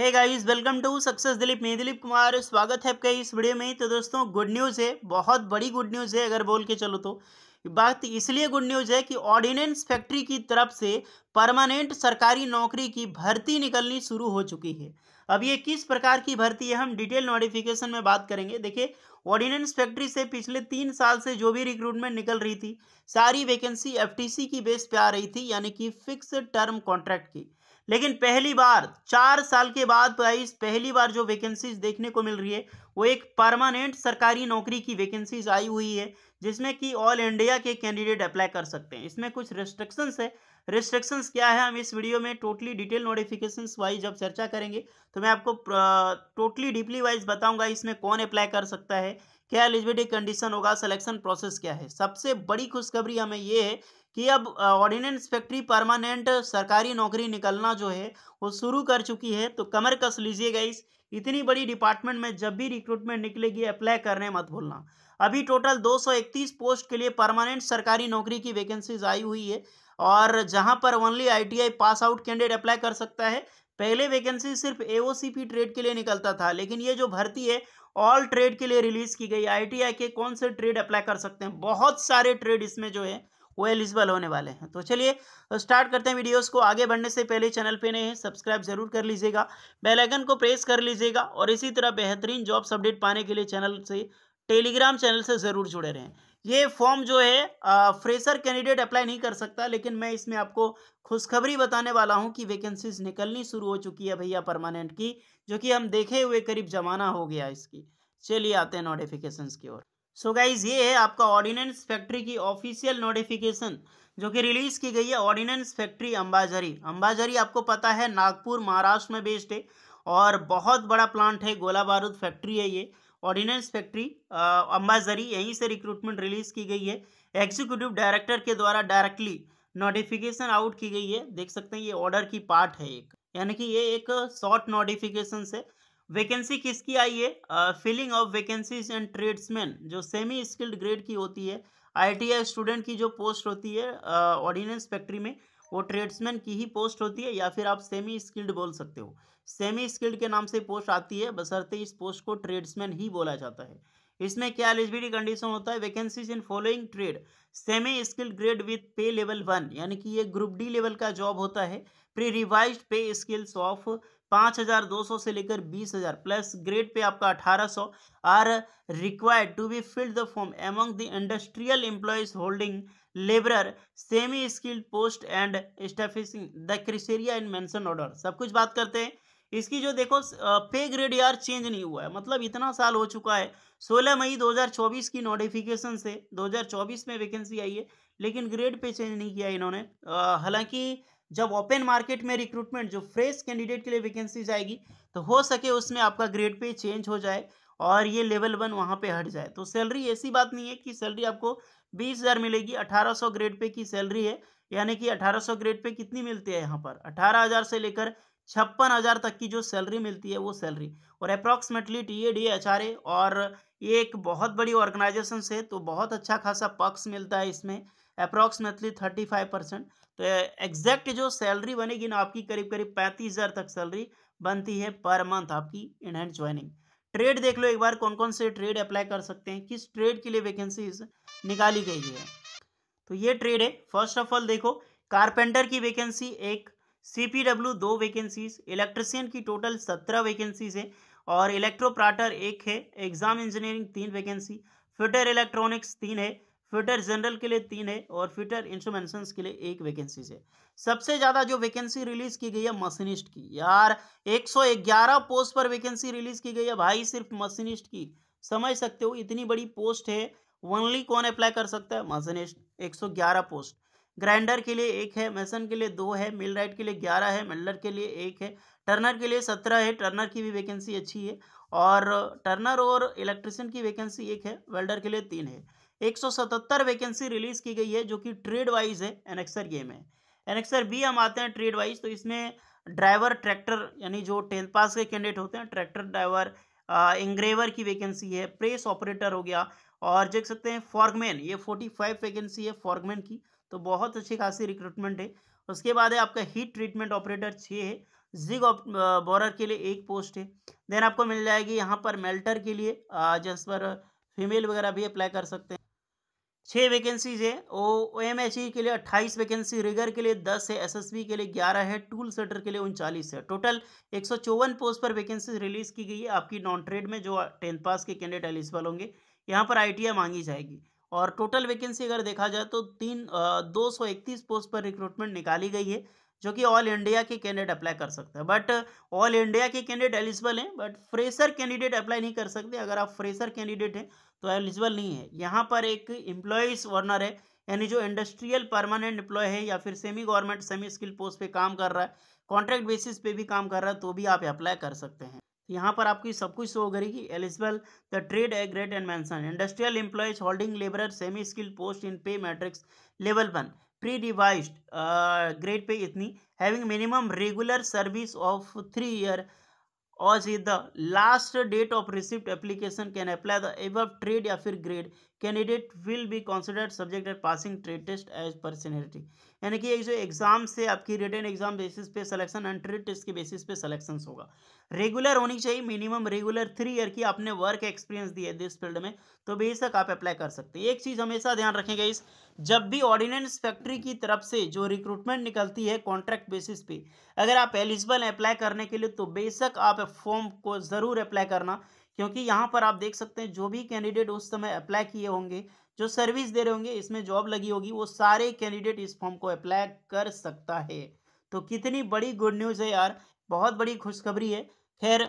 है guys welcome to success Dilip मैं दिलीप कुमार स्वागत है आपका इस वीडियो में तो दोस्तों गुड न्यूज़ है बहुत बड़ी गुड न्यूज़ है अगर बोल के चलो तो बात इसलिए गुड न्यूज़ है कि ऑर्डिनेंस फैक्ट्री की तरफ से परमानेंट सरकारी नौकरी की भर्ती निकलनी शुरू हो चुकी है अब ये किस प्रकार की भर्ती है हम डिटेल नोटिफिकेशन में बात करेंगे देखिए ऑर्डिनेंस फैक्ट्री से पिछले तीन साल से जो भी रिक्रूटमेंट निकल रही थी सारी वैकेंसी एफटीसी की बेस पे आ रही थी यानी कि फिक्स टर्म कॉन्ट्रैक्ट की लेकिन पहली बार चार साल के बाद प्राइस पहली बार जो वैकेंसीज देखने को मिल रही है वो एक परमानेंट सरकारी नौकरी की वैकेंसीज आई हुई है जिसमें कि ऑल इंडिया के कैंडिडेट अप्लाई कर सकते हैं इसमें कुछ रिस्ट्रिक्शंस है रिस्ट्रिक्शंस क्या है हम इस वीडियो में टोटली डिटेल नोटिफिकेशंस वाइज जब चर्चा करेंगे तो मैं आपको टोटली डीपली वाइज बताऊंगा इसमें कौन अप्लाई कर सकता है क्या एलिजिबिलिटी कंडीशन होगा सिलेक्शन प्रोसेस क्या है सबसे बड़ी खुशखबरी हमें ये है कि अब ऑर्डिनेंस फैक्ट्री परमानेंट सरकारी नौकरी निकलना जो है वो शुरू कर चुकी है तो कमर कस लीजिएगा इस इतनी बड़ी डिपार्टमेंट में जब भी रिक्रूटमेंट निकलेगी अप्लाई करने मत भूलना अभी टोटल 231 पोस्ट के लिए परमानेंट सरकारी नौकरी की वैकेंसीज आई हुई है और जहां पर only ITI pass out candidate apply कर सकता है पहले वैकेंसी सिर्फ एओसीपी ट्रेड के लिए निकलता था लेकिन ये जो भर्ती है ऑल ट्रेड के लिए रिलीज की गई आई के कौन से ट्रेड अप्लाई कर सकते हैं बहुत सारे ट्रेड इसमें जो है वो एलिजिबल होने वाले हैं तो चलिए तो स्टार्ट करते हैं वीडियोस को आगे बढ़ने से पहले चैनल पे नए हैं सब्सक्राइब जरूर कर लीजिएगा बेल आइकन को प्रेस कर लीजिएगा और इसी तरह बेहतरीन जॉब्स अपडेट पाने के लिए चैनल से टेलीग्राम चैनल से ज़रूर जुड़े रहें ये फॉर्म जो है आ, फ्रेशर कैंडिडेट अप्लाई नहीं कर सकता लेकिन मैं इसमें आपको खुशखबरी बताने वाला हूँ कि वैकेंसीज निकलनी शुरू हो चुकी है भैया परमानेंट की जो कि हम देखे हुए करीब जमाना हो गया इसकी चलिए आते हैं नोटिफिकेशन की ओर सो गाइज ये है आपका ऑर्डिनेंस फैक्ट्री की ऑफिशियल नोटिफिकेशन जो कि रिलीज की गई है ऑर्डिनेंस फैक्ट्री अंबाजरी अंबाजरी आपको पता है नागपुर महाराष्ट्र में बेस्ड है और बहुत बड़ा प्लांट है गोला बारूद फैक्ट्री है ये ऑर्डिनेंस फैक्ट्री अंबाजरी यहीं से रिक्रूटमेंट रिलीज की गई है एग्जीक्यूटिव डायरेक्टर के द्वारा डायरेक्टली नोटिफिकेशन आउट की गई है देख सकते हैं ये ऑर्डर की पार्ट है एक यानी कि ये एक शॉर्ट नोटिफिकेशन है वैकेंसी किसकी आई है filling of vacancies and tradesman जो सेमी स्किल्ड ग्रेड की होती है आई स्टूडेंट की जो पोस्ट होती है ऑर्डिनेंस uh, फैक्ट्री में वो ट्रेड्समैन की ही पोस्ट होती है या फिर आप सेमी स्किल्ड बोल सकते हो सेमी स्किल्ड के नाम से पोस्ट आती है बसरते इस पोस्ट को ट्रेड्समैन ही बोला जाता है इसमें क्या एलिजिबिलिटी कंडीशन होता है vacancies in following trade semi skilled grade with pay level one यानी कि ये ग्रुप डी लेवल का जॉब होता है pre revised pay scales of पाँच हज़ार दो सौ से लेकर बीस हज़ार प्लस ग्रेड पे आपका अठारह सौ are required to be filled the form among the industrial employees holding labourer semi skilled post and satisfying the criteria in mention order सब कुछ बात करते हैं इसकी जो देखो पे ग्रेड यार चेंज नहीं हुआ है मतलब इतना साल हो चुका है 16 मई 2024 की नोटिफिकेशन से 2024 में वैकेंसी आई है लेकिन ग्रेड पे चेंज नहीं किया इन्होंने हालांकि जब ओपन मार्केट में रिक्रूटमेंट जो फ्रेश कैंडिडेट के लिए वैकेंसी जाएगी तो हो सके उसमें आपका ग्रेड पे चेंज हो जाए और ये लेवल वन वहाँ पे हट जाए तो सैलरी ऐसी बात नहीं है कि सैलरी आपको बीस हज़ार मिलेगी अठारह सौ ग्रेड पे की सैलरी है यानी कि अठारह सौ ग्रेड पे कितनी मिलती है यहाँ पर अठारह हज़ार से लेकर छप्पन हज़ार तक की जो सैलरी मिलती है वो सैलरी और approximately T A D H R A और ये एक बहुत बड़ी ऑर्गेनाइजेशन से तो बहुत अच्छा खासा पक्स मिलता है इसमें अप्रॉक्सीमेटली थर्टी फाइव परसेंट तो एग्जैक्ट जो सैलरी बनेगी ना आपकी करीब करीब पैंतीस हज़ार तक सैलरी बनती है पर मंथ आपकी इनहैंड ज्वाइनिंग ट्रेड देख लो एक बार कौन कौन से ट्रेड अप्लाई कर सकते हैं किस ट्रेड के लिए वैकेंसीज निकाली गई है तो ये ट्रेड है फर्स्ट ऑफ ऑल देखो कारपेंटर की वैकेंसी एक सीपीडब्ल्यू दो वैकेंसीज इलेक्ट्रिशियन की टोटल सत्रह वैकेंसीज है और इलेक्ट्रोप्राटर एक है एग्जाम इंजीनियरिंग तीन वैकेंसी फिटर इलेक्ट्रॉनिक्स तीन है फिटर जनरल के लिए तीन है और फिटर इंस्ट्रूमेंटेशन के लिए एक वैकेंसी है सबसे ज़्यादा जो वैकेंसी रिलीज की गई है मशीनिस्ट की यार 111 पोस्ट पर वैकेंसी रिलीज की गई है भाई सिर्फ मशीनिस्ट की समझ सकते हो इतनी बड़ी पोस्ट है ओनली कौन अप्लाई कर सकता है मशीनिस्ट 111 पोस्ट ग्राइंडर के लिए एक है मैसन के लिए दो है मिल राइट के लिए ग्यारह है मिल्डर के लिए एक है टर्नर के लिए सत्रह है टर्नर की भी वैकेंसी अच्छी है और टर्नर और इलेक्ट्रिशियन की वैकेंसी एक है वेल्डर के लिए तीन है 177 वैकेंसी रिलीज की गई है जो कि ट्रेड वाइज है एनेक्सर ए में एनेक्सर बी हम आते हैं ट्रेड वाइज तो इसमें ड्राइवर ट्रैक्टर यानी जो टेंथ पास के कैंडिडेट होते हैं ट्रैक्टर ड्राइवर इंग्रेवर की वैकेंसी है प्रेस ऑपरेटर हो गया और देख सकते हैं फॉर्गमैन ये फोर्टी फाइव वैकेंसी है फॉर्गमैन की तो बहुत अच्छी खासी रिक्रूटमेंट है उसके बाद है आपका हीट ट्रीटमेंट ऑपरेटर छः है जिग बॉरर के लिए एक पोस्ट है देन आपको मिल जाएगी यहाँ पर मेल्टर के लिए जिस पर फीमेल वगैरह भी अप्लाई कर सकते हैं छः वैकेंसीज है ओ एम एच ई के लिए अट्ठाईस वैकेंसी रिगर के लिए दस है एसएसबी के लिए ग्यारह है टूल सेटर के लिए उनचालीस है टोटल एक सौ चौवन पोस्ट पर वैकेंसी रिलीज़ की गई है आपकी नॉन ट्रेड में जो टेंथ पास के कैंडिडेट एलिजिबल होंगे यहाँ पर आई मांगी जाएगी और टोटल वैकेंसी अगर देखा जाए तो तीन दो सौ इकतीस पोस्ट पर रिक्रूटमेंट निकाली गई है जो कि ऑल इंडिया के कैंडिडेट अप्लाई कर सकता है बट ऑल इंडिया के कैंडिडेट एलिजिबल हैं बट फ्रेशर कैंडिडेट अप्लाई नहीं कर सकते अगर आप फ्रेशर कैंडिडेट हैं तो एलिजिबल नहीं है यहाँ पर एक एम्प्लॉयज़ वर्नर है यानी जो इंडस्ट्रियल परमानेंट एम्प्लॉय है या फिर semi government semi skill post पर काम कर रहा है कॉन्ट्रैक्ट बेसिस पे भी काम कर रहा है तो भी आप अप्लाई कर सकते हैं तो यहाँ पर आपकी सब कुछ शो करेगी eligible the trade a grade and mention industrial employees holding labour semi skill post in pay matrix level one pre revise grade pay इतनी having minimum regular service of three year और the last date of receipt application can apply the above trade या फिर grade candidate will be considered subject at passing trade test as seniority यानी कि एक जो exam से आपकी written exam basis पे सिलेक्शन एंड ट्रेड टेस्ट के बेसिस पे सिलेक्शन होगा रेगुलर होनी चाहिए मिनिमम रेगुलर थ्री ईयर की आपने वर्क एक्सपीरियंस दी है इस फील्ड में तो बेशक आप अप्लाई कर सकते हैं एक चीज़ हमेशा ध्यान रखेंगे इस जब भी ऑर्डिनेंस फैक्ट्री की तरफ से जो रिक्रूटमेंट निकलती है कॉन्ट्रैक्ट बेसिस पे अगर आप एलिजिबल हैं अप्लाई करने के लिए तो बेशक आप फॉर्म को ज़रूर अप्लाई करना क्योंकि यहाँ पर आप देख सकते हैं जो भी कैंडिडेट उस समय अप्लाई किए होंगे जो सर्विस दे रहे होंगे इसमें जॉब लगी होगी वो सारे कैंडिडेट इस फॉर्म को अप्लाई कर सकता है तो कितनी बड़ी गुड न्यूज़ है यार बहुत बड़ी खुशखबरी है खैर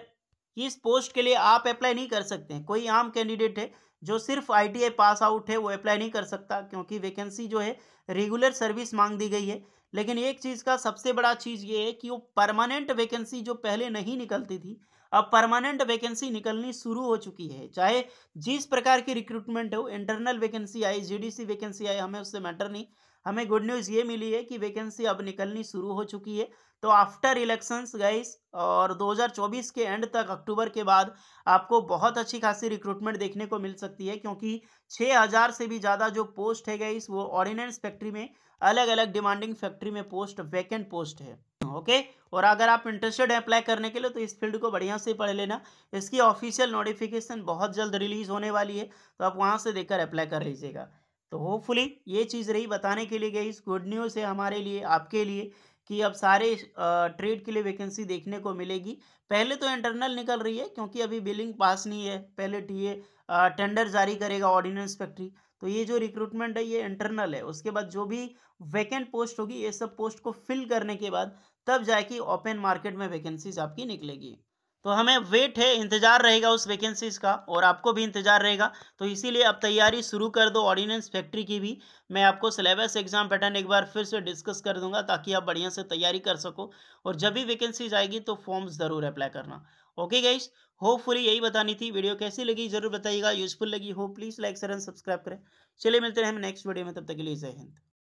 इस पोस्ट के लिए आप अप्लाई नहीं कर सकते हैं कोई आम कैंडिडेट है जो सिर्फ आई पास आउट है वो अप्लाई नहीं कर सकता क्योंकि वैकेंसी जो है रेगुलर सर्विस मांग दी गई है लेकिन एक चीज़ का सबसे बड़ा चीज़ ये है कि वो परमानेंट वैकेंसी जो पहले नहीं निकलती थी अब परमानेंट वैकेंसी निकलनी शुरू हो चुकी है चाहे जिस प्रकार की रिक्रूटमेंट हो इंटरनल वैकेंसी आई जीडीसी वैकेंसी आई हमें उससे मैटर नहीं हमें गुड न्यूज़ ये मिली है कि वैकेंसी अब निकलनी शुरू हो चुकी है तो आफ्टर इलेक्शंस गाइस और 2024 के एंड तक अक्टूबर के बाद आपको बहुत अच्छी खासी रिक्रूटमेंट देखने को मिल सकती है क्योंकि 6000 से भी ज़्यादा जो पोस्ट है गाइस वो ऑर्डिनेंस फैक्ट्री में अलग अलग डिमांडिंग फैक्ट्री में पोस्ट वैकेंट पोस्ट है ओके और अगर आप इंटरेस्टेड हैं अप्लाई करने के लिए तो इस फील्ड को बढ़िया से पढ़ लेना इसकी ऑफिशियल नोटिफिकेशन बहुत जल्द रिलीज होने वाली है तो आप वहाँ से देखकर अप्लाई कर लीजिएगा तो होपफुली ये चीज़ रही बताने के लिए गई गुड न्यूज़ है हमारे लिए आपके लिए कि अब सारे ट्रेड के लिए वैकेंसी देखने को मिलेगी पहले तो इंटरनल निकल रही है क्योंकि अभी बिलिंग पास नहीं है पहले टीए टेंडर जारी करेगा ऑर्डिनेंस फैक्ट्री तो ये जो रिक्रूटमेंट है ये इंटरनल है उसके बाद जो भी वैकेंट पोस्ट होगी ये सब पोस्ट को फिल करने के बाद तब जाके ओपन मार्केट में वैकेंसीज आपकी निकलेगी तो हमें वेट है इंतजार रहेगा उस वैकेंसीज का और आपको भी इंतजार रहेगा तो इसीलिए अब तैयारी शुरू कर दो ऑर्डिनेंस फैक्ट्री की भी मैं आपको सिलेबस एग्जाम पैटर्न एक बार फिर से डिस्कस कर दूंगा ताकि आप बढ़िया से तैयारी कर सको और जब भी वैकेंसीज आएगी तो फॉर्म्स ज़रूर अप्लाई करना ओके होप होपफुली यही बतानी थी वीडियो कैसी लगी जरूर बताइएगा यूजफुल लगी हो please like share and subscribe करें चलिए मिलते हैं हम नेक्स्ट वीडियो में तब तक के लिए जय हिंद